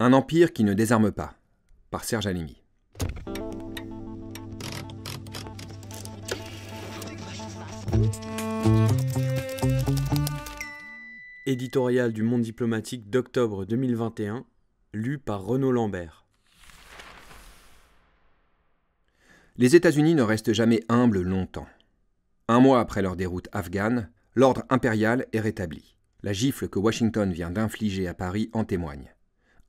Un empire qui ne désarme pas, par Serge Alimi. Éditorial du Monde diplomatique d'octobre 2021, lu par Renaud Lambert. Les États-Unis ne restent jamais humbles longtemps. Un mois après leur déroute afghane, l'ordre impérial est rétabli. La gifle que Washington vient d'infliger à Paris en témoigne.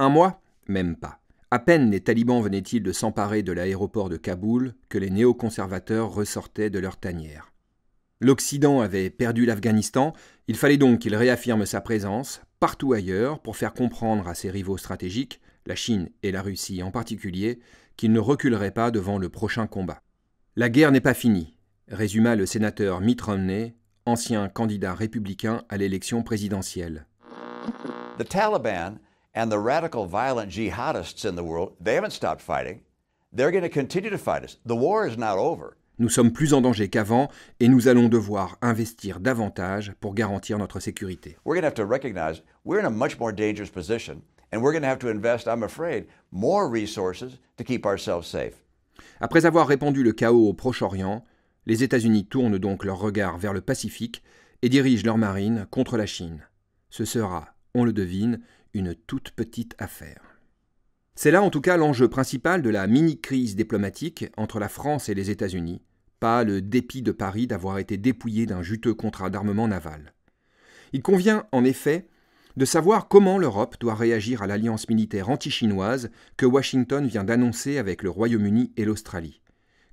Un mois Même pas. À peine les talibans venaient-ils de s'emparer de l'aéroport de Kaboul que les néoconservateurs ressortaient de leur tanière. L'Occident avait perdu l'Afghanistan, il fallait donc qu'il réaffirme sa présence partout ailleurs pour faire comprendre à ses rivaux stratégiques, la Chine et la Russie en particulier, qu'il ne reculerait pas devant le prochain combat. La guerre n'est pas finie, résuma le sénateur Mitt Romney, ancien candidat républicain à l'élection présidentielle and the radical violent jihadists in the world, they haven't stopped fighting. They're going to continue to fight us. The war is not over. Nous sommes plus en danger qu'avant et nous allons devoir investir davantage pour garantir notre sécurité. We're going to have to recognize we're in a much more dangerous position and we're going to have to invest, I'm afraid, more resources to keep ourselves safe. Après avoir répandu le chaos au Proche-Orient, les États-Unis tournent donc leur regard vers le Pacifique et dirigent leur marine contre la Chine. Ce sera, on le devine, une toute petite affaire. C'est là en tout cas l'enjeu principal de la mini-crise diplomatique entre la France et les États-Unis, pas le dépit de Paris d'avoir été dépouillé d'un juteux contrat d'armement naval. Il convient en effet de savoir comment l'Europe doit réagir à l'alliance militaire anti-chinoise que Washington vient d'annoncer avec le Royaume-Uni et l'Australie.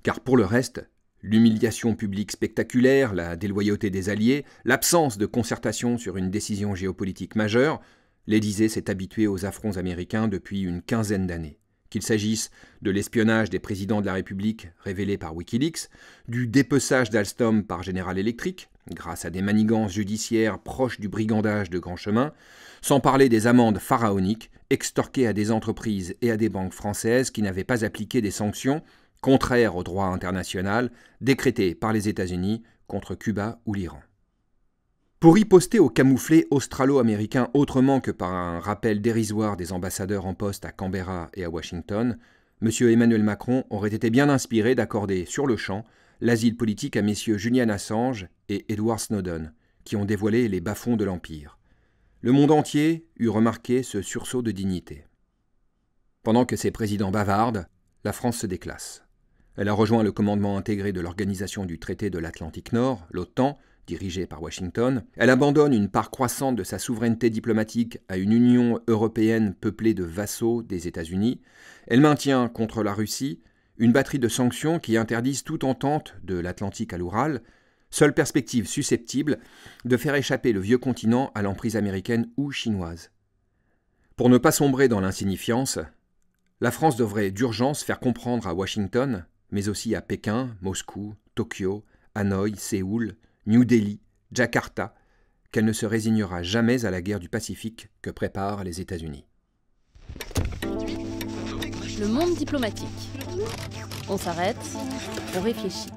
Car pour le reste, l'humiliation publique spectaculaire, la déloyauté des alliés, l'absence de concertation sur une décision géopolitique majeure l'Élysée s'est habitué aux affronts américains depuis une quinzaine d'années. Qu'il s'agisse de l'espionnage des présidents de la République révélé par Wikileaks, du dépeçage d'Alstom par General Electric, grâce à des manigances judiciaires proches du brigandage de Grand Chemin, sans parler des amendes pharaoniques extorquées à des entreprises et à des banques françaises qui n'avaient pas appliqué des sanctions contraires au droit international décrétées par les États-Unis contre Cuba ou l'Iran. Pour poster au camouflé australo-américain autrement que par un rappel dérisoire des ambassadeurs en poste à Canberra et à Washington, M. Emmanuel Macron aurait été bien inspiré d'accorder sur le champ l'asile politique à messieurs mm. Julian Assange et Edward Snowden, qui ont dévoilé les bas-fonds de l'Empire. Le monde entier eut remarqué ce sursaut de dignité. Pendant que ces présidents bavardent, la France se déclasse. Elle a rejoint le commandement intégré de l'Organisation du Traité de l'Atlantique Nord, l'OTAN, dirigée par Washington. Elle abandonne une part croissante de sa souveraineté diplomatique à une Union européenne peuplée de vassaux des États-Unis. Elle maintient contre la Russie une batterie de sanctions qui interdisent toute entente de l'Atlantique à l'Oural, seule perspective susceptible de faire échapper le vieux continent à l'emprise américaine ou chinoise. Pour ne pas sombrer dans l'insignifiance, la France devrait d'urgence faire comprendre à Washington, mais aussi à Pékin, Moscou, Tokyo, Hanoï, Séoul, New Delhi, Jakarta, qu'elle ne se résignera jamais à la guerre du Pacifique que préparent les États-Unis. Le monde diplomatique. On s'arrête, on réfléchit.